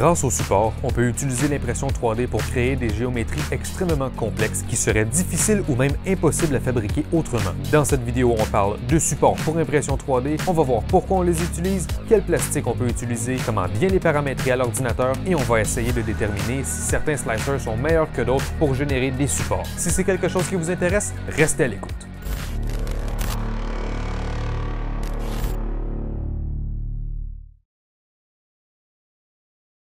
Grâce au support, on peut utiliser l'impression 3D pour créer des géométries extrêmement complexes qui seraient difficiles ou même impossibles à fabriquer autrement. Dans cette vidéo, on parle de supports pour impression 3D, on va voir pourquoi on les utilise, quel plastique on peut utiliser, comment bien les paramétrer à l'ordinateur et on va essayer de déterminer si certains slicers sont meilleurs que d'autres pour générer des supports. Si c'est quelque chose qui vous intéresse, restez à l'écoute.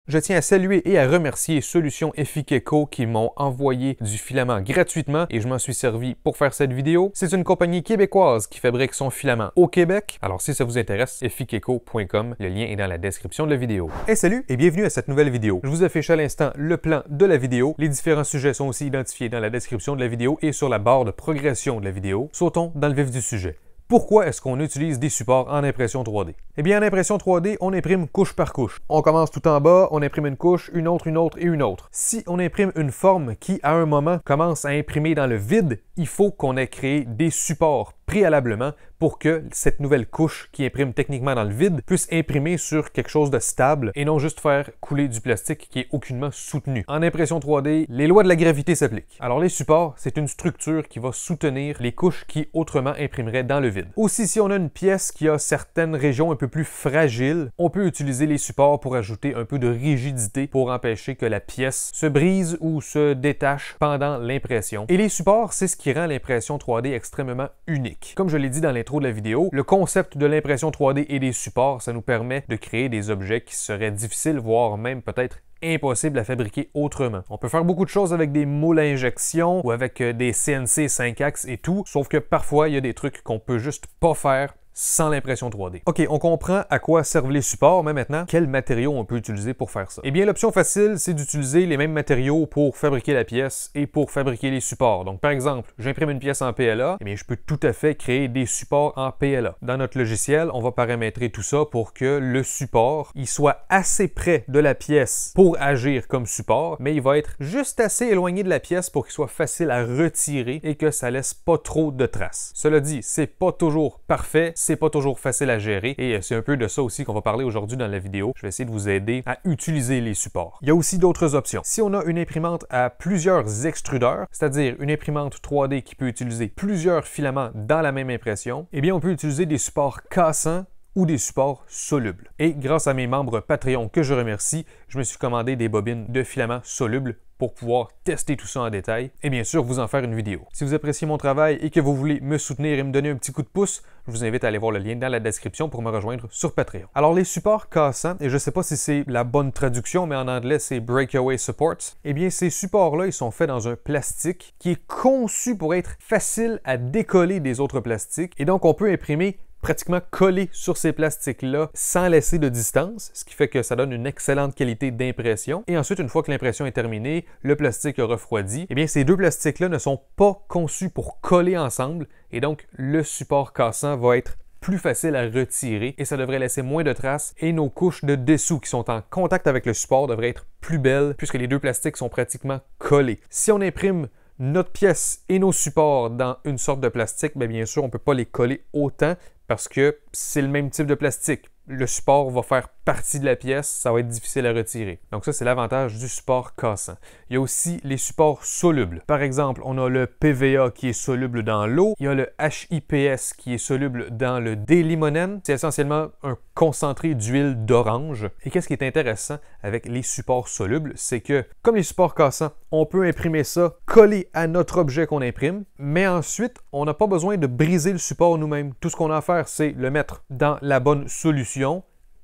Je tiens à saluer et à remercier Solutions Effiqueco qui m'ont envoyé du filament gratuitement et je m'en suis servi pour faire cette vidéo. C'est une compagnie québécoise qui fabrique son filament au Québec. Alors si ça vous intéresse, effiqueco.com. le lien est dans la description de la vidéo. Et salut et bienvenue à cette nouvelle vidéo. Je vous affiche à l'instant le plan de la vidéo. Les différents sujets sont aussi identifiés dans la description de la vidéo et sur la barre de progression de la vidéo. Sautons dans le vif du sujet. Pourquoi est-ce qu'on utilise des supports en impression 3D eh bien, en impression 3D, on imprime couche par couche. On commence tout en bas, on imprime une couche, une autre, une autre et une autre. Si on imprime une forme qui, à un moment, commence à imprimer dans le vide, il faut qu'on ait créé des supports préalablement pour que cette nouvelle couche qui imprime techniquement dans le vide puisse imprimer sur quelque chose de stable et non juste faire couler du plastique qui est aucunement soutenu. En impression 3D, les lois de la gravité s'appliquent. Alors les supports, c'est une structure qui va soutenir les couches qui autrement imprimeraient dans le vide. Aussi, si on a une pièce qui a certaines régions un peu plus fragile, on peut utiliser les supports pour ajouter un peu de rigidité pour empêcher que la pièce se brise ou se détache pendant l'impression. Et les supports, c'est ce qui rend l'impression 3D extrêmement unique. Comme je l'ai dit dans l'intro de la vidéo, le concept de l'impression 3D et des supports, ça nous permet de créer des objets qui seraient difficiles, voire même peut-être impossible à fabriquer autrement. On peut faire beaucoup de choses avec des moules à injection ou avec euh, des CNC 5 axes et tout, sauf que parfois il y a des trucs qu'on peut juste pas faire sans l'impression 3D. OK, on comprend à quoi servent les supports, mais maintenant, quels matériaux on peut utiliser pour faire ça? Eh bien, l'option facile, c'est d'utiliser les mêmes matériaux pour fabriquer la pièce et pour fabriquer les supports. Donc, par exemple, j'imprime une pièce en PLA, eh bien, je peux tout à fait créer des supports en PLA. Dans notre logiciel, on va paramétrer tout ça pour que le support, il soit assez près de la pièce pour agir comme support, mais il va être juste assez éloigné de la pièce pour qu'il soit facile à retirer et que ça laisse pas trop de traces. Cela dit, c'est pas toujours parfait, c'est pas toujours facile à gérer et euh, c'est un peu de ça aussi qu'on va parler aujourd'hui dans la vidéo. Je vais essayer de vous aider à utiliser les supports. Il y a aussi d'autres options. Si on a une imprimante à plusieurs extrudeurs, c'est-à-dire une imprimante 3D qui peut utiliser plusieurs filaments dans la même impression, eh bien on peut utiliser des supports cassants des supports solubles. Et grâce à mes membres Patreon que je remercie, je me suis commandé des bobines de filaments solubles pour pouvoir tester tout ça en détail et bien sûr vous en faire une vidéo. Si vous appréciez mon travail et que vous voulez me soutenir et me donner un petit coup de pouce, je vous invite à aller voir le lien dans la description pour me rejoindre sur Patreon. Alors les supports cassants, et je sais pas si c'est la bonne traduction, mais en anglais c'est breakaway supports, et eh bien ces supports-là, ils sont faits dans un plastique qui est conçu pour être facile à décoller des autres plastiques et donc on peut imprimer pratiquement collé sur ces plastiques-là sans laisser de distance, ce qui fait que ça donne une excellente qualité d'impression. Et ensuite, une fois que l'impression est terminée, le plastique a refroidi. Eh bien, ces deux plastiques-là ne sont pas conçus pour coller ensemble et donc le support cassant va être plus facile à retirer et ça devrait laisser moins de traces et nos couches de dessous qui sont en contact avec le support devraient être plus belles puisque les deux plastiques sont pratiquement collés. Si on imprime notre pièce et nos supports dans une sorte de plastique, ben, bien sûr, on ne peut pas les coller autant, parce que c'est le même type de plastique le support va faire partie de la pièce, ça va être difficile à retirer. Donc ça, c'est l'avantage du support cassant. Il y a aussi les supports solubles. Par exemple, on a le PVA qui est soluble dans l'eau, il y a le HIPS qui est soluble dans le délimonène. C'est essentiellement un concentré d'huile d'orange. Et qu'est-ce qui est intéressant avec les supports solubles, c'est que comme les supports cassants, on peut imprimer ça coller à notre objet qu'on imprime, mais ensuite, on n'a pas besoin de briser le support nous-mêmes. Tout ce qu'on a à faire, c'est le mettre dans la bonne solution Yo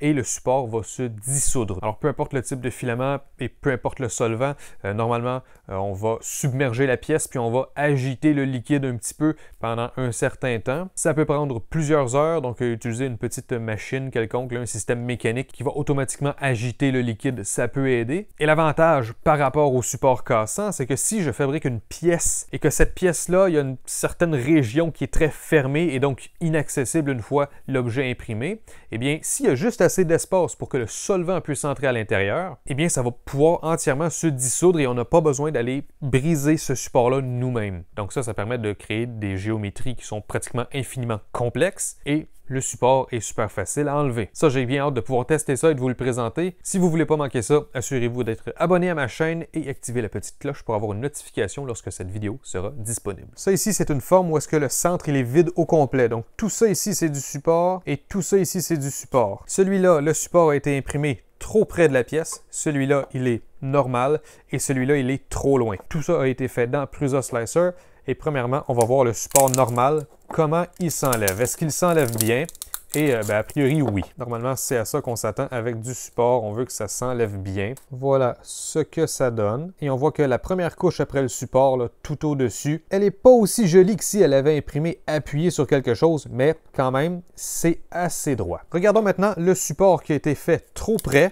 et le support va se dissoudre. Alors peu importe le type de filament et peu importe le solvant, euh, normalement euh, on va submerger la pièce puis on va agiter le liquide un petit peu pendant un certain temps. Ça peut prendre plusieurs heures, donc euh, utiliser une petite machine quelconque, un système mécanique qui va automatiquement agiter le liquide, ça peut aider. Et l'avantage par rapport au support cassant, c'est que si je fabrique une pièce et que cette pièce-là, il y a une certaine région qui est très fermée et donc inaccessible une fois l'objet imprimé, eh bien s'il y a juste assez d'espace pour que le solvant puisse entrer à l'intérieur, et eh bien, ça va pouvoir entièrement se dissoudre et on n'a pas besoin d'aller briser ce support-là nous-mêmes. Donc ça, ça permet de créer des géométries qui sont pratiquement infiniment complexes et le support est super facile à enlever. Ça, j'ai bien hâte de pouvoir tester ça et de vous le présenter. Si vous voulez pas manquer ça, assurez-vous d'être abonné à ma chaîne et activer la petite cloche pour avoir une notification lorsque cette vidéo sera disponible. Ça ici, c'est une forme où est-ce que le centre il est vide au complet. Donc tout ça ici, c'est du support et tout ça ici, c'est du support. Celui-là, le support a été imprimé trop près de la pièce. Celui-là, il est normal et celui-là, il est trop loin. Tout ça a été fait dans PrusaSlicer. Et premièrement, on va voir le support normal, comment il s'enlève. Est-ce qu'il s'enlève bien? Et euh, ben, a priori, oui. Normalement, c'est à ça qu'on s'attend avec du support. On veut que ça s'enlève bien. Voilà ce que ça donne. Et on voit que la première couche après le support, tout au-dessus, elle n'est pas aussi jolie que si elle avait imprimé appuyé sur quelque chose, mais quand même, c'est assez droit. Regardons maintenant le support qui a été fait trop près.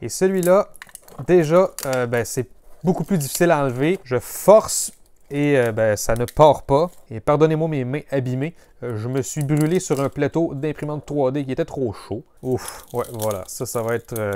Et celui-là, déjà, euh, ben, c'est beaucoup plus difficile à enlever. Je force et euh, ben, ça ne part pas. Et pardonnez-moi mes mains abîmées, euh, je me suis brûlé sur un plateau d'imprimante 3D qui était trop chaud. Ouf, ouais, voilà, ça, ça va être euh,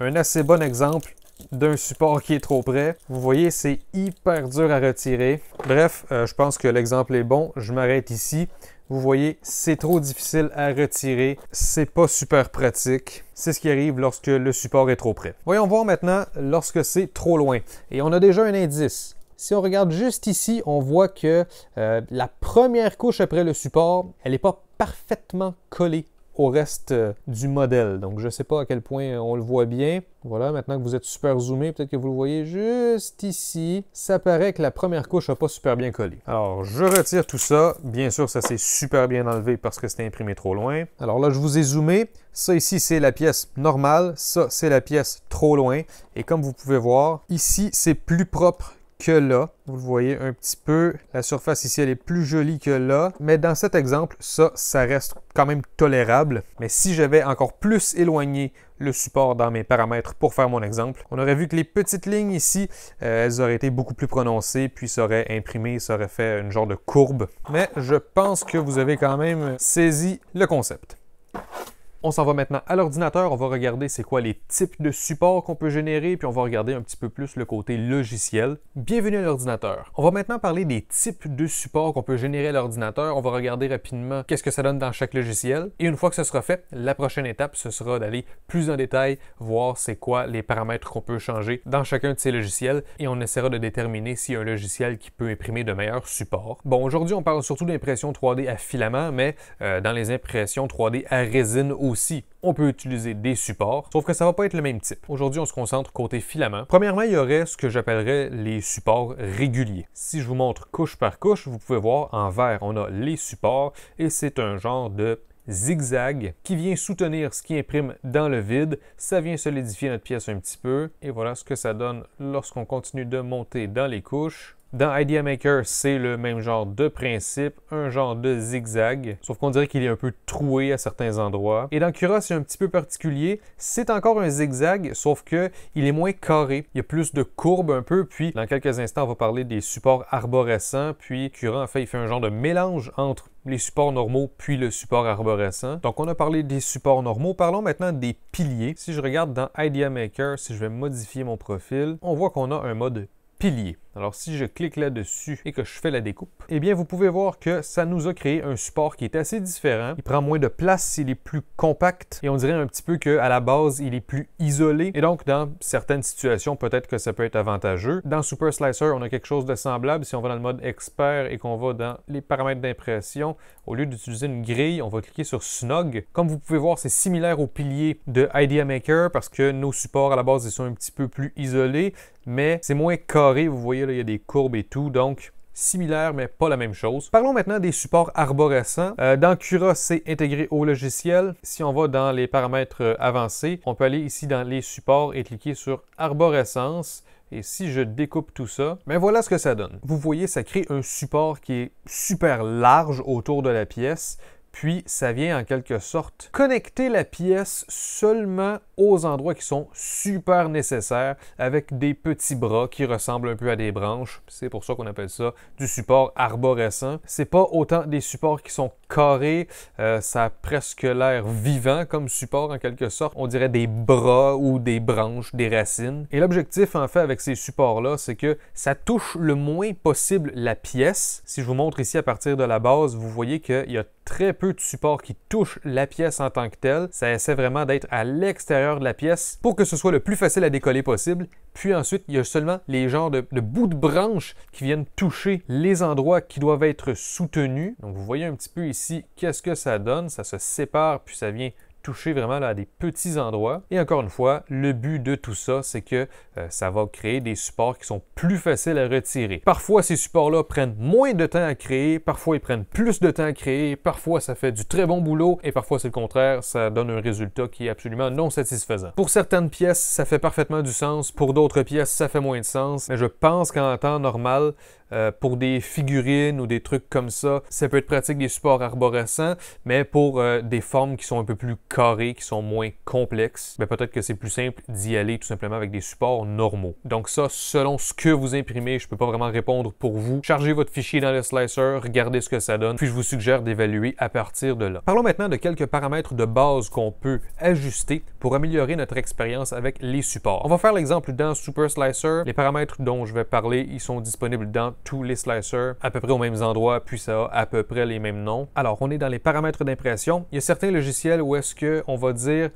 un assez bon exemple d'un support qui est trop près. Vous voyez, c'est hyper dur à retirer. Bref, je pense que l'exemple est bon, je m'arrête ici. Vous voyez, c'est trop difficile à retirer, c'est pas super pratique. C'est ce qui arrive lorsque le support est trop près. Voyons voir maintenant lorsque c'est trop loin. Et on a déjà un indice. Si on regarde juste ici, on voit que euh, la première couche après le support, elle n'est pas parfaitement collée au reste euh, du modèle. Donc, je ne sais pas à quel point on le voit bien. Voilà, maintenant que vous êtes super zoomé, peut-être que vous le voyez juste ici. Ça paraît que la première couche n'a pas super bien collé. Alors, je retire tout ça. Bien sûr, ça s'est super bien enlevé parce que c'était imprimé trop loin. Alors là, je vous ai zoomé. Ça ici, c'est la pièce normale. Ça, c'est la pièce trop loin. Et comme vous pouvez voir, ici, c'est plus propre que là. Vous le voyez un petit peu, la surface ici, elle est plus jolie que là. Mais dans cet exemple, ça, ça reste quand même tolérable. Mais si j'avais encore plus éloigné le support dans mes paramètres pour faire mon exemple, on aurait vu que les petites lignes ici, euh, elles auraient été beaucoup plus prononcées, puis ça aurait imprimé, ça aurait fait une genre de courbe. Mais je pense que vous avez quand même saisi le concept. On s'en va maintenant à l'ordinateur, on va regarder c'est quoi les types de supports qu'on peut générer, puis on va regarder un petit peu plus le côté logiciel. Bienvenue à l'ordinateur. On va maintenant parler des types de supports qu'on peut générer à l'ordinateur. On va regarder rapidement qu'est-ce que ça donne dans chaque logiciel. Et une fois que ce sera fait, la prochaine étape, ce sera d'aller plus en détail, voir c'est quoi les paramètres qu'on peut changer dans chacun de ces logiciels, et on essaiera de déterminer s'il y a un logiciel qui peut imprimer de meilleurs supports. Bon, aujourd'hui, on parle surtout d'impression 3D à filament, mais euh, dans les impressions 3D à résine aussi, aussi, on peut utiliser des supports, sauf que ça va pas être le même type. Aujourd'hui, on se concentre côté filament. Premièrement, il y aurait ce que j'appellerais les supports réguliers. Si je vous montre couche par couche, vous pouvez voir en vert, on a les supports et c'est un genre de zigzag qui vient soutenir ce qui imprime dans le vide. Ça vient solidifier notre pièce un petit peu et voilà ce que ça donne lorsqu'on continue de monter dans les couches. Dans Idea Maker, c'est le même genre de principe, un genre de zigzag, sauf qu'on dirait qu'il est un peu troué à certains endroits. Et dans Cura, c'est un petit peu particulier, c'est encore un zigzag, sauf que il est moins carré, il y a plus de courbes un peu, puis dans quelques instants, on va parler des supports arborescents, puis Cura, en fait, il fait un genre de mélange entre les supports normaux puis le support arborescent. Donc on a parlé des supports normaux, parlons maintenant des piliers. Si je regarde dans Idea Maker, si je vais modifier mon profil, on voit qu'on a un mode pilier. Alors si je clique là-dessus et que je fais la découpe, eh bien vous pouvez voir que ça nous a créé un support qui est assez différent. Il prend moins de place, il est plus compact et on dirait un petit peu qu'à la base, il est plus isolé. Et donc dans certaines situations, peut-être que ça peut être avantageux. Dans Super Slicer, on a quelque chose de semblable. Si on va dans le mode expert et qu'on va dans les paramètres d'impression, au lieu d'utiliser une grille, on va cliquer sur Snug Comme vous pouvez voir, c'est similaire au pilier de Idea Maker parce que nos supports à la base, ils sont un petit peu plus isolés, mais c'est moins carré, vous voyez il y a des courbes et tout. Donc, similaire, mais pas la même chose. Parlons maintenant des supports arborescents. Euh, dans Cura, c'est intégré au logiciel. Si on va dans les paramètres euh, avancés, on peut aller ici dans les supports et cliquer sur arborescence. Et si je découpe tout ça, mais ben voilà ce que ça donne. Vous voyez, ça crée un support qui est super large autour de la pièce. Puis ça vient en quelque sorte connecter la pièce seulement aux endroits qui sont super nécessaires avec des petits bras qui ressemblent un peu à des branches. C'est pour ça qu'on appelle ça du support arborescent. C'est pas autant des supports qui sont carrés, euh, ça a presque l'air vivant comme support en quelque sorte. On dirait des bras ou des branches, des racines. Et l'objectif en fait avec ces supports-là, c'est que ça touche le moins possible la pièce. Si je vous montre ici à partir de la base, vous voyez qu'il y a très peu de support qui touche la pièce en tant que telle. Ça essaie vraiment d'être à l'extérieur de la pièce pour que ce soit le plus facile à décoller possible. Puis ensuite, il y a seulement les genres de, de bouts de branches qui viennent toucher les endroits qui doivent être soutenus. Donc vous voyez un petit peu ici qu'est-ce que ça donne. Ça se sépare, puis ça vient toucher vraiment là, à des petits endroits. Et encore une fois, le but de tout ça, c'est que euh, ça va créer des supports qui sont plus faciles à retirer. Parfois, ces supports-là prennent moins de temps à créer, parfois ils prennent plus de temps à créer, parfois ça fait du très bon boulot et parfois c'est le contraire, ça donne un résultat qui est absolument non satisfaisant. Pour certaines pièces, ça fait parfaitement du sens, pour d'autres pièces, ça fait moins de sens, mais je pense qu'en temps normal, euh, pour des figurines ou des trucs comme ça, ça peut être pratique des supports arborescents, mais pour euh, des formes qui sont un peu plus carrées, qui sont moins complexes, ben peut-être que c'est plus simple d'y aller tout simplement avec des supports normaux. Donc ça, selon ce que vous imprimez, je ne peux pas vraiment répondre pour vous. Chargez votre fichier dans le slicer, regardez ce que ça donne, puis je vous suggère d'évaluer à partir de là. Parlons maintenant de quelques paramètres de base qu'on peut ajuster pour améliorer notre expérience avec les supports. On va faire l'exemple dans Super Slicer. Les paramètres dont je vais parler, ils sont disponibles dans tous les slicers à peu près aux mêmes endroits, puis ça a à peu près les mêmes noms. Alors, on est dans les paramètres d'impression. Il y a certains logiciels où est-ce qu'on va dire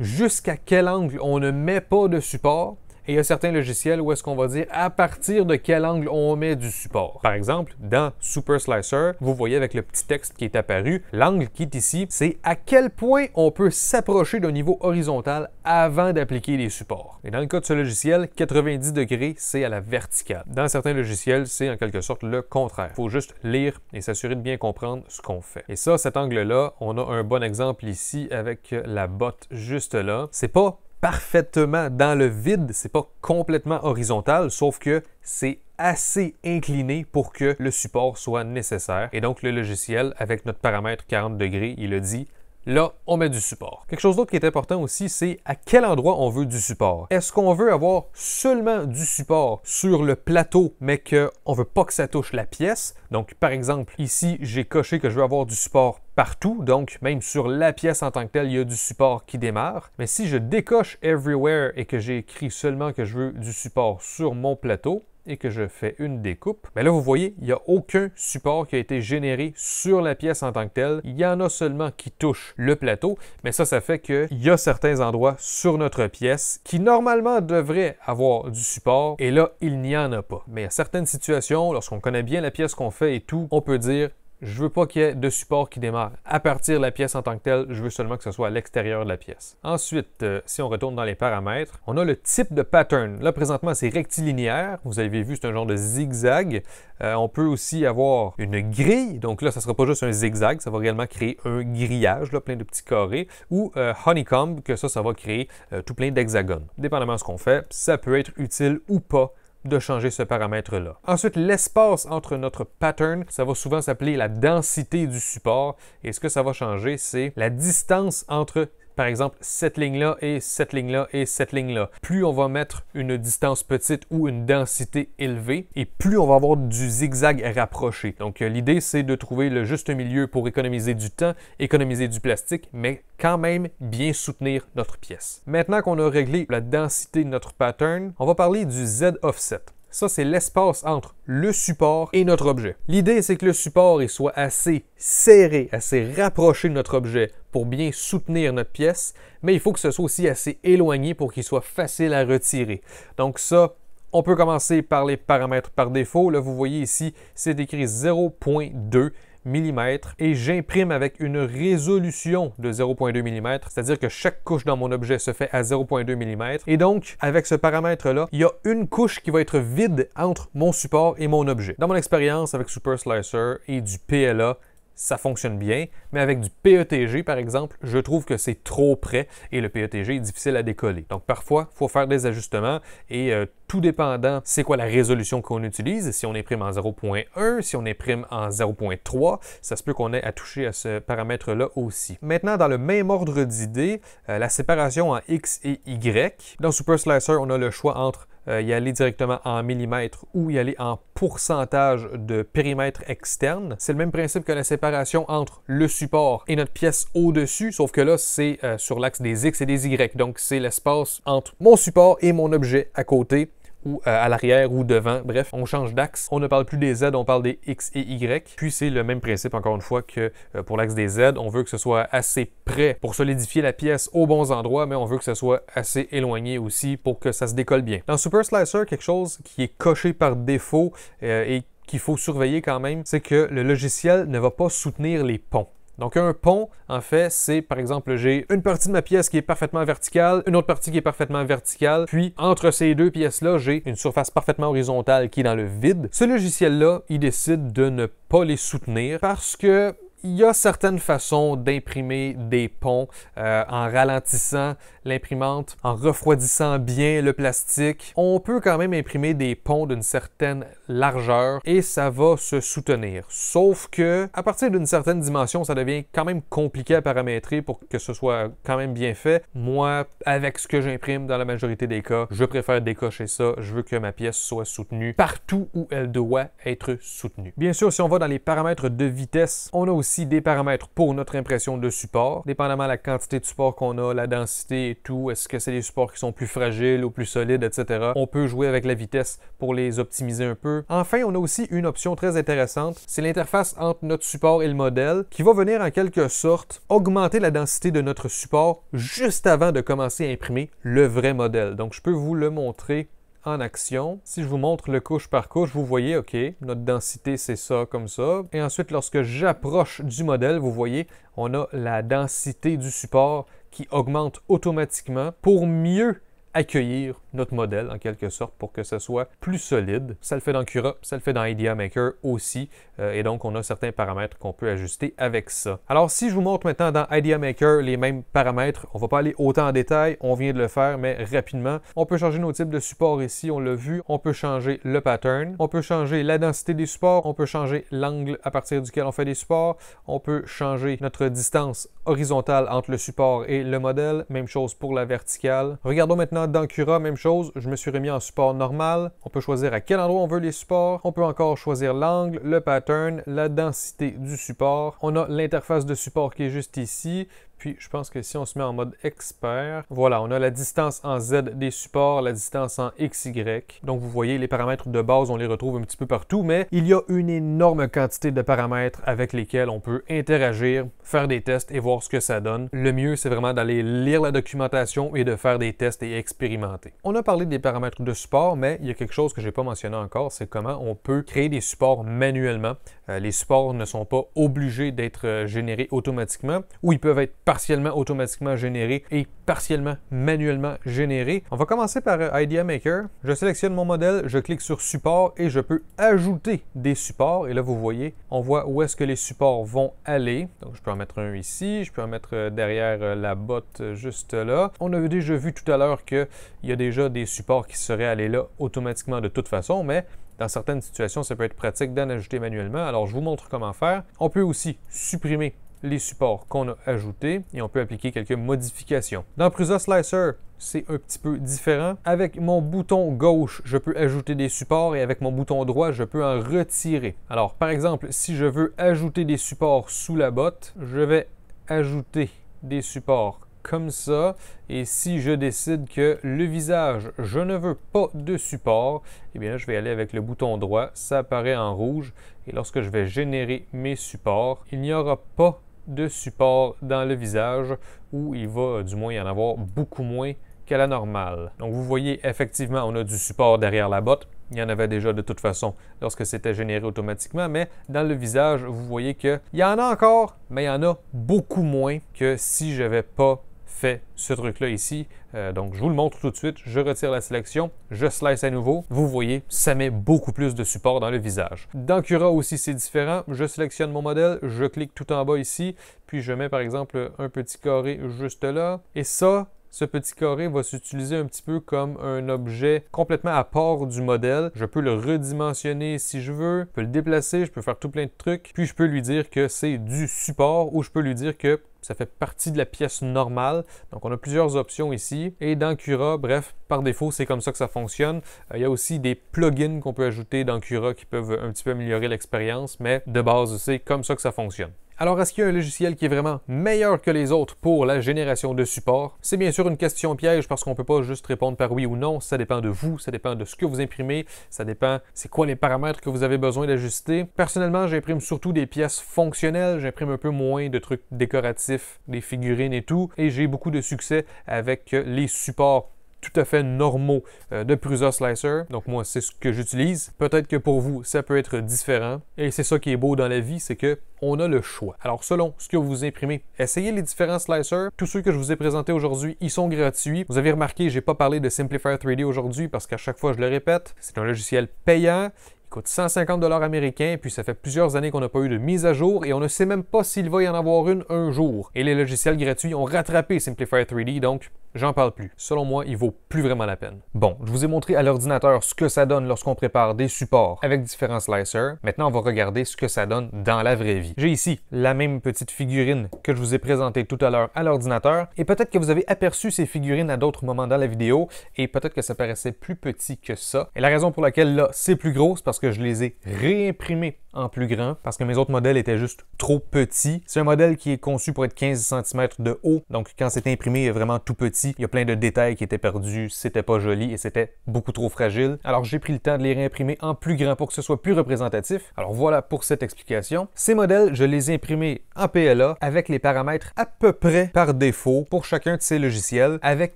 jusqu'à quel angle on ne met pas de support et il y a certains logiciels où est-ce qu'on va dire à partir de quel angle on met du support. Par exemple, dans Super Slicer, vous voyez avec le petit texte qui est apparu, l'angle qui est ici, c'est à quel point on peut s'approcher d'un niveau horizontal avant d'appliquer les supports. Et dans le cas de ce logiciel, 90 degrés, c'est à la verticale. Dans certains logiciels, c'est en quelque sorte le contraire. Il faut juste lire et s'assurer de bien comprendre ce qu'on fait. Et ça, cet angle-là, on a un bon exemple ici avec la botte juste là. C'est pas parfaitement dans le vide, c'est pas complètement horizontal, sauf que c'est assez incliné pour que le support soit nécessaire. Et donc le logiciel, avec notre paramètre 40 degrés, il le dit, Là, on met du support. Quelque chose d'autre qui est important aussi, c'est à quel endroit on veut du support. Est-ce qu'on veut avoir seulement du support sur le plateau, mais qu'on ne veut pas que ça touche la pièce? Donc, par exemple, ici, j'ai coché que je veux avoir du support partout, donc même sur la pièce en tant que telle, il y a du support qui démarre. Mais si je décoche Everywhere et que j'ai écrit seulement que je veux du support sur mon plateau, et que je fais une découpe, mais ben là, vous voyez, il n'y a aucun support qui a été généré sur la pièce en tant que telle. Il y en a seulement qui touchent le plateau, mais ça, ça fait qu'il y a certains endroits sur notre pièce qui normalement devraient avoir du support, et là, il n'y en a pas. Mais à certaines situations, lorsqu'on connaît bien la pièce qu'on fait et tout, on peut dire je veux pas qu'il y ait de support qui démarre à partir de la pièce en tant que telle, je veux seulement que ce soit à l'extérieur de la pièce. Ensuite, euh, si on retourne dans les paramètres, on a le type de pattern. Là, présentement, c'est rectilinéaire. Vous avez vu, c'est un genre de zigzag. Euh, on peut aussi avoir une grille. Donc là, ça sera pas juste un zigzag, ça va réellement créer un grillage, plein de petits carrés. Ou euh, honeycomb, que ça, ça va créer tout plein d'hexagones. Dépendamment de ce qu'on fait, ça peut être utile ou pas de changer ce paramètre-là. Ensuite, l'espace entre notre pattern, ça va souvent s'appeler la densité du support. Et ce que ça va changer, c'est la distance entre par exemple, cette ligne-là et cette ligne-là et cette ligne-là. Plus on va mettre une distance petite ou une densité élevée, et plus on va avoir du zigzag rapproché. Donc euh, l'idée, c'est de trouver le juste milieu pour économiser du temps, économiser du plastique, mais quand même bien soutenir notre pièce. Maintenant qu'on a réglé la densité de notre pattern, on va parler du Z offset. Ça, c'est l'espace entre le support et notre objet. L'idée, c'est que le support soit assez serré, assez rapproché de notre objet pour bien soutenir notre pièce, mais il faut que ce soit aussi assez éloigné pour qu'il soit facile à retirer. Donc ça, on peut commencer par les paramètres par défaut. Là, vous voyez ici, c'est écrit 0.2 mm et j'imprime avec une résolution de 0.2 mm, c'est-à-dire que chaque couche dans mon objet se fait à 0.2 mm. Et donc, avec ce paramètre-là, il y a une couche qui va être vide entre mon support et mon objet. Dans mon expérience avec Super Slicer et du PLA, ça fonctionne bien, mais avec du PETG, par exemple, je trouve que c'est trop près et le PETG est difficile à décoller. Donc parfois, il faut faire des ajustements et euh, tout dépendant, c'est quoi la résolution qu'on utilise, si on imprime en 0.1, si on imprime en 0.3, ça se peut qu'on ait à toucher à ce paramètre-là aussi. Maintenant, dans le même ordre d'idée, euh, la séparation en X et Y. Dans Super Slicer, on a le choix entre euh, y aller directement en millimètres ou y aller en pourcentage de périmètre externe. C'est le même principe que la séparation entre le support et notre pièce au-dessus, sauf que là, c'est euh, sur l'axe des X et des Y. Donc, c'est l'espace entre mon support et mon objet à côté ou euh, à l'arrière ou devant. Bref, on change d'axe. On ne parle plus des Z, on parle des X et Y. Puis c'est le même principe, encore une fois, que euh, pour l'axe des Z. On veut que ce soit assez près pour solidifier la pièce au bons endroits, mais on veut que ce soit assez éloigné aussi pour que ça se décolle bien. Dans Super Slicer, quelque chose qui est coché par défaut euh, et qu'il faut surveiller quand même, c'est que le logiciel ne va pas soutenir les ponts. Donc un pont, en fait, c'est par exemple, j'ai une partie de ma pièce qui est parfaitement verticale, une autre partie qui est parfaitement verticale, puis entre ces deux pièces-là, j'ai une surface parfaitement horizontale qui est dans le vide. Ce logiciel-là, il décide de ne pas les soutenir parce que il y a certaines façons d'imprimer des ponts euh, en ralentissant l'imprimante, en refroidissant bien le plastique. On peut quand même imprimer des ponts d'une certaine largeur et ça va se soutenir. Sauf que, à partir d'une certaine dimension, ça devient quand même compliqué à paramétrer pour que ce soit quand même bien fait. Moi, avec ce que j'imprime dans la majorité des cas, je préfère décocher ça. Je veux que ma pièce soit soutenue partout où elle doit être soutenue. Bien sûr, si on va dans les paramètres de vitesse, on a aussi des paramètres pour notre impression de support, dépendamment de la quantité de support qu'on a, la densité et tout. Est-ce que c'est des supports qui sont plus fragiles ou plus solides, etc. On peut jouer avec la vitesse pour les optimiser un peu Enfin, on a aussi une option très intéressante, c'est l'interface entre notre support et le modèle, qui va venir en quelque sorte augmenter la densité de notre support juste avant de commencer à imprimer le vrai modèle. Donc je peux vous le montrer en action. Si je vous montre le couche par couche, vous voyez, OK, notre densité, c'est ça, comme ça. Et ensuite, lorsque j'approche du modèle, vous voyez, on a la densité du support qui augmente automatiquement pour mieux accueillir notre modèle en quelque sorte pour que ce soit plus solide. Ça le fait dans Cura, ça le fait dans Idea aussi. Euh, et donc, on a certains paramètres qu'on peut ajuster avec ça. Alors, si je vous montre maintenant dans Idea les mêmes paramètres, on va pas aller autant en détail, on vient de le faire, mais rapidement. On peut changer nos types de supports ici, on l'a vu. On peut changer le pattern, on peut changer la densité des supports, on peut changer l'angle à partir duquel on fait des supports, on peut changer notre distance horizontale entre le support et le modèle. Même chose pour la verticale. Regardons maintenant dans Cura, même chose je me suis remis en support normal. On peut choisir à quel endroit on veut les supports. On peut encore choisir l'angle, le pattern, la densité du support. On a l'interface de support qui est juste ici. Puis, je pense que si on se met en mode expert, voilà, on a la distance en Z des supports, la distance en XY. Donc, vous voyez, les paramètres de base, on les retrouve un petit peu partout, mais il y a une énorme quantité de paramètres avec lesquels on peut interagir, faire des tests et voir ce que ça donne. Le mieux, c'est vraiment d'aller lire la documentation et de faire des tests et expérimenter. On a parlé des paramètres de support, mais il y a quelque chose que je n'ai pas mentionné encore, c'est comment on peut créer des supports manuellement. Euh, les supports ne sont pas obligés d'être euh, générés automatiquement ou ils peuvent être partiellement automatiquement généré et partiellement manuellement généré. On va commencer par euh, Idea Maker. Je sélectionne mon modèle, je clique sur support et je peux ajouter des supports. Et là, vous voyez, on voit où est-ce que les supports vont aller. Donc, je peux en mettre un ici, je peux en mettre euh, derrière euh, la botte juste là. On avait déjà vu tout à l'heure qu'il y a déjà des supports qui seraient allés là automatiquement de toute façon, mais dans certaines situations, ça peut être pratique d'en ajouter manuellement. Alors, je vous montre comment faire. On peut aussi supprimer les supports qu'on a ajoutés et on peut appliquer quelques modifications. Dans Prusa Slicer, c'est un petit peu différent. Avec mon bouton gauche, je peux ajouter des supports et avec mon bouton droit, je peux en retirer. Alors, par exemple, si je veux ajouter des supports sous la botte, je vais ajouter des supports comme ça. Et si je décide que le visage, je ne veux pas de support, eh bien, je vais aller avec le bouton droit. Ça apparaît en rouge. Et lorsque je vais générer mes supports, il n'y aura pas de support dans le visage où il va euh, du moins y en avoir beaucoup moins qu'à la normale. Donc vous voyez effectivement on a du support derrière la botte. Il y en avait déjà de toute façon lorsque c'était généré automatiquement, mais dans le visage, vous voyez qu'il y en a encore, mais il y en a beaucoup moins que si j'avais pas fait ce truc-là ici. Euh, donc, je vous le montre tout de suite. Je retire la sélection, je slice à nouveau. Vous voyez, ça met beaucoup plus de support dans le visage. Dans Cura aussi, c'est différent. Je sélectionne mon modèle, je clique tout en bas ici, puis je mets par exemple un petit carré juste là. Et ça, ce petit carré va s'utiliser un petit peu comme un objet complètement à part du modèle. Je peux le redimensionner si je veux, je peux le déplacer, je peux faire tout plein de trucs, puis je peux lui dire que c'est du support ou je peux lui dire que ça fait partie de la pièce normale. Donc, on a plusieurs options ici. Et dans Cura, bref, par défaut, c'est comme ça que ça fonctionne. Euh, il y a aussi des plugins qu'on peut ajouter dans Cura qui peuvent un petit peu améliorer l'expérience, mais de base, c'est comme ça que ça fonctionne. Alors, est-ce qu'il y a un logiciel qui est vraiment meilleur que les autres pour la génération de supports? C'est bien sûr une question piège parce qu'on ne peut pas juste répondre par oui ou non. Ça dépend de vous, ça dépend de ce que vous imprimez, ça dépend c'est quoi les paramètres que vous avez besoin d'ajuster. Personnellement, j'imprime surtout des pièces fonctionnelles, j'imprime un peu moins de trucs décoratifs, des figurines et tout, et j'ai beaucoup de succès avec les supports tout à fait normaux euh, de Prusa Slicer. Donc moi, c'est ce que j'utilise. Peut-être que pour vous, ça peut être différent. Et c'est ça qui est beau dans la vie, c'est que on a le choix. Alors selon ce que vous imprimez, essayez les différents slicers. Tous ceux que je vous ai présentés aujourd'hui, ils sont gratuits. Vous avez remarqué, j'ai pas parlé de Simplifier 3D aujourd'hui parce qu'à chaque fois, je le répète, c'est un logiciel payant. Il coûte 150 dollars américains, puis ça fait plusieurs années qu'on n'a pas eu de mise à jour et on ne sait même pas s'il va y en avoir une un jour. Et les logiciels gratuits ont rattrapé Simplifier 3D, donc j'en parle plus. Selon moi, il vaut plus vraiment la peine. Bon, je vous ai montré à l'ordinateur ce que ça donne lorsqu'on prépare des supports avec différents slicers. Maintenant, on va regarder ce que ça donne dans la vraie vie. J'ai ici la même petite figurine que je vous ai présentée tout à l'heure à l'ordinateur et peut-être que vous avez aperçu ces figurines à d'autres moments dans la vidéo et peut-être que ça paraissait plus petit que ça. Et la raison pour laquelle là, c'est plus gros, c'est parce que je les ai réimprimées en plus grand parce que mes autres modèles étaient juste trop petits. C'est un modèle qui est conçu pour être 15 cm de haut, donc quand c'est imprimé, il vraiment tout petit. Il y a plein de détails qui étaient perdus, c'était pas joli et c'était beaucoup trop fragile. Alors j'ai pris le temps de les réimprimer en plus grand pour que ce soit plus représentatif. Alors voilà pour cette explication. Ces modèles, je les ai imprimés en PLA avec les paramètres à peu près par défaut pour chacun de ces logiciels avec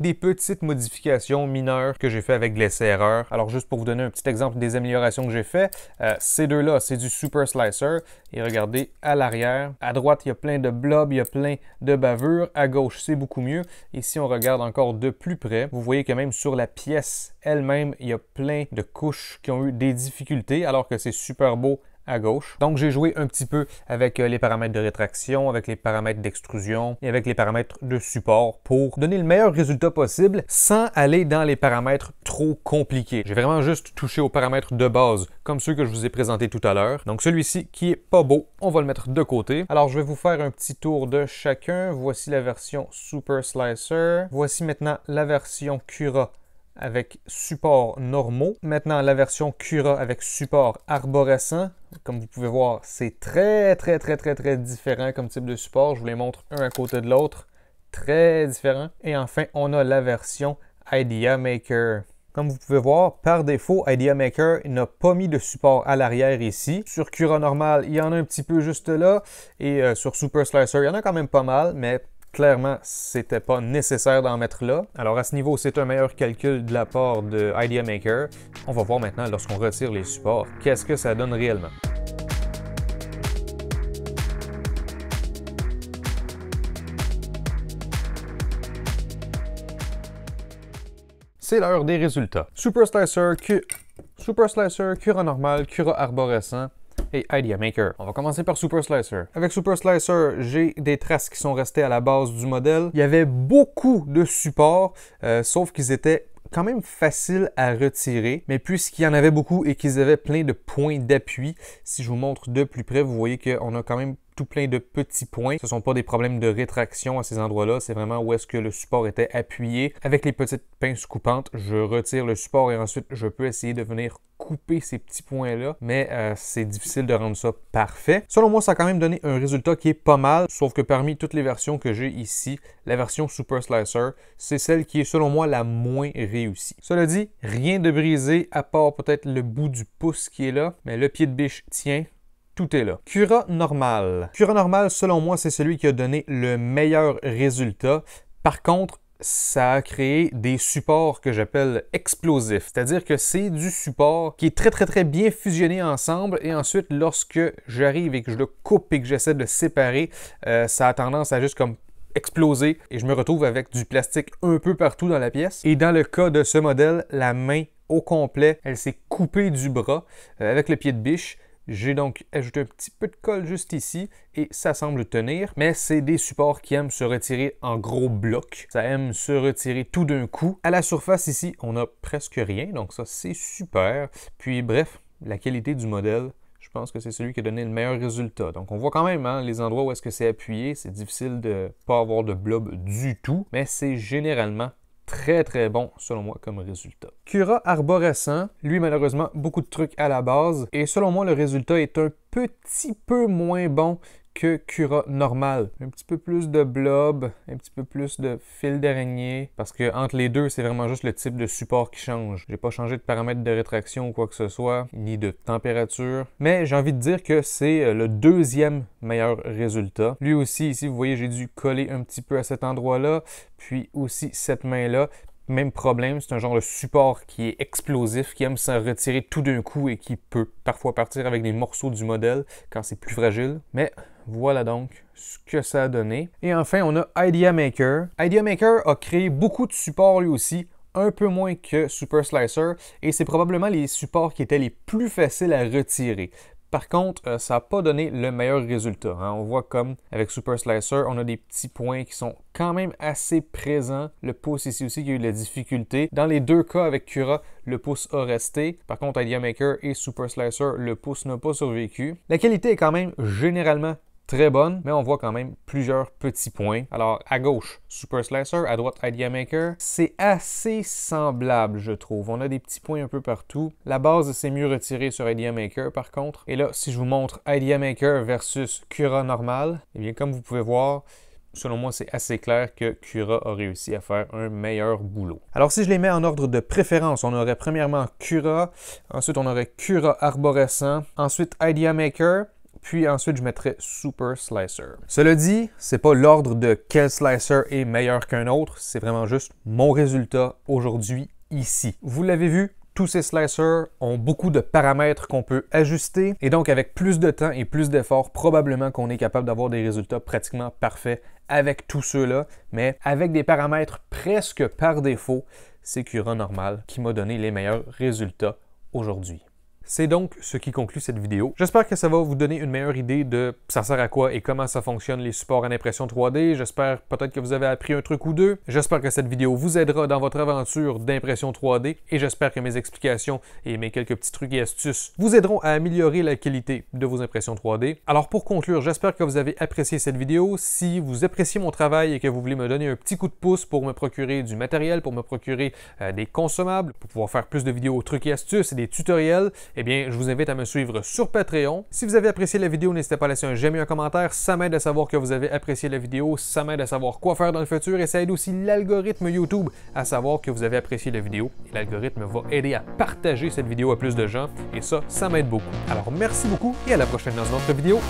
des petites modifications mineures que j'ai fait avec de lessai Alors juste pour vous donner un petit exemple des améliorations que j'ai fait, euh, ces deux-là, c'est du sous Super Slicer. Et regardez à l'arrière, à droite, il y a plein de blobs, il y a plein de bavures. À gauche, c'est beaucoup mieux. Et si on regarde encore de plus près, vous voyez que même sur la pièce elle-même, il y a plein de couches qui ont eu des difficultés, alors que c'est super beau gauche. Donc j'ai joué un petit peu avec euh, les paramètres de rétraction, avec les paramètres d'extrusion et avec les paramètres de support pour donner le meilleur résultat possible sans aller dans les paramètres trop compliqués. J'ai vraiment juste touché aux paramètres de base comme ceux que je vous ai présentés tout à l'heure. Donc celui-ci qui est pas beau, on va le mettre de côté. Alors je vais vous faire un petit tour de chacun. Voici la version Super Slicer. Voici maintenant la version Cura avec support normaux. Maintenant, la version Cura avec support arborescent. Comme vous pouvez voir, c'est très, très, très, très, très différent comme type de support. Je vous les montre un à côté de l'autre. Très différent. Et enfin, on a la version IdeaMaker. Comme vous pouvez voir, par défaut, Idea Maker n'a pas mis de support à l'arrière ici. Sur Cura normal, il y en a un petit peu juste là. Et euh, sur Super Slicer, il y en a quand même pas mal, mais Clairement, c'était pas nécessaire d'en mettre là. Alors à ce niveau, c'est un meilleur calcul de la part de Idea Maker. On va voir maintenant lorsqu'on retire les supports, qu'est-ce que ça donne réellement. c'est l'heure des résultats. Super Slicer, Super Slicer, Cura normal, Cura arborescent, et Idea Maker. On va commencer par Super Slicer. Avec Super Slicer, j'ai des traces qui sont restées à la base du modèle. Il y avait beaucoup de supports, euh, sauf qu'ils étaient quand même faciles à retirer, mais puisqu'il y en avait beaucoup et qu'ils avaient plein de points d'appui, si je vous montre de plus près, vous voyez qu'on a quand même plein de petits points. Ce ne sont pas des problèmes de rétraction à ces endroits-là, c'est vraiment où est-ce que le support était appuyé. Avec les petites pinces coupantes, je retire le support et ensuite je peux essayer de venir couper ces petits points-là, mais euh, c'est difficile de rendre ça parfait. Selon moi, ça a quand même donné un résultat qui est pas mal, sauf que parmi toutes les versions que j'ai ici, la version Super Slicer, c'est celle qui est selon moi la moins réussie. Cela dit, rien de brisé à part peut-être le bout du pouce qui est là, mais le pied de biche tient, tout est là. Cura normal. Cura normal, selon moi, c'est celui qui a donné le meilleur résultat. Par contre, ça a créé des supports que j'appelle explosifs, c'est-à-dire que c'est du support qui est très très très bien fusionné ensemble et ensuite lorsque j'arrive et que je le coupe et que j'essaie de le séparer, euh, ça a tendance à juste comme exploser et je me retrouve avec du plastique un peu partout dans la pièce. Et dans le cas de ce modèle, la main au complet, elle s'est coupée du bras euh, avec le pied de biche j'ai donc ajouté un petit peu de colle juste ici et ça semble tenir, mais c'est des supports qui aiment se retirer en gros blocs. Ça aime se retirer tout d'un coup. À la surface ici, on n'a presque rien, donc ça c'est super. Puis bref, la qualité du modèle, je pense que c'est celui qui a donné le meilleur résultat. Donc on voit quand même hein, les endroits où est-ce que c'est appuyé, c'est difficile de ne pas avoir de blob du tout, mais c'est généralement très très bon selon moi comme résultat. Cura arborescent, lui malheureusement beaucoup de trucs à la base et selon moi le résultat est un petit peu moins bon que Cura normal. Un petit peu plus de blob, un petit peu plus de fil d'araignée, parce que entre les deux, c'est vraiment juste le type de support qui change. J'ai pas changé de paramètre de rétraction ou quoi que ce soit, ni de température, mais j'ai envie de dire que c'est euh, le deuxième meilleur résultat. Lui aussi, ici, vous voyez, j'ai dû coller un petit peu à cet endroit-là, puis aussi cette main-là, même problème, c'est un genre de support qui est explosif, qui aime s'en retirer tout d'un coup et qui peut parfois partir avec des morceaux du modèle quand c'est plus fragile. Mais voilà donc ce que ça a donné. Et enfin, on a Idea Maker. Idea Maker a créé beaucoup de supports lui aussi un peu moins que Super Slicer et c'est probablement les supports qui étaient les plus faciles à retirer par contre, euh, ça n'a pas donné le meilleur résultat. Hein. On voit comme avec Super Slicer, on a des petits points qui sont quand même assez présents. Le pouce ici aussi qui a eu de la difficulté. Dans les deux cas avec Cura, le pouce a resté. Par contre, Idea Maker et Super Slicer, le pouce n'a pas survécu. La qualité est quand même généralement très bonne, mais on voit quand même plusieurs petits points. Alors, à gauche, Super Slicer, à droite, Idea Maker. C'est assez semblable, je trouve. On a des petits points un peu partout. La base, c'est mieux retirée sur Idea Maker, par contre. Et là, si je vous montre Idea Maker versus Cura normal, eh bien, comme vous pouvez voir, selon moi, c'est assez clair que Cura a réussi à faire un meilleur boulot. Alors, si je les mets en ordre de préférence, on aurait premièrement Cura, ensuite on aurait Cura Arborescent, ensuite Idea Maker, puis ensuite, je mettrai Super Slicer. Cela dit, c'est pas l'ordre de quel slicer est meilleur qu'un autre, c'est vraiment juste mon résultat aujourd'hui ici. Vous l'avez vu, tous ces slicers ont beaucoup de paramètres qu'on peut ajuster et donc avec plus de temps et plus d'efforts, probablement qu'on est capable d'avoir des résultats pratiquement parfaits avec tous ceux-là, mais avec des paramètres presque par défaut, c'est Cura normal qui m'a donné les meilleurs résultats aujourd'hui. C'est donc ce qui conclut cette vidéo. J'espère que ça va vous donner une meilleure idée de ça sert à quoi et comment ça fonctionne les supports en impression 3D. J'espère peut-être que vous avez appris un truc ou deux. J'espère que cette vidéo vous aidera dans votre aventure d'impression 3D et j'espère que mes explications et mes quelques petits trucs et astuces vous aideront à améliorer la qualité de vos impressions 3D. Alors pour conclure, j'espère que vous avez apprécié cette vidéo. Si vous appréciez mon travail et que vous voulez me donner un petit coup de pouce pour me procurer du matériel, pour me procurer euh, des consommables, pour pouvoir faire plus de vidéos trucs et astuces et des tutoriels, eh bien, je vous invite à me suivre sur Patreon. Si vous avez apprécié la vidéo, n'hésitez pas à laisser un j'aime et un commentaire. Ça m'aide à savoir que vous avez apprécié la vidéo, ça m'aide à savoir quoi faire dans le futur et ça aide aussi l'algorithme YouTube à savoir que vous avez apprécié la vidéo. l'algorithme va aider à partager cette vidéo à plus de gens et ça, ça m'aide beaucoup. Alors, merci beaucoup et à la prochaine dans une autre vidéo.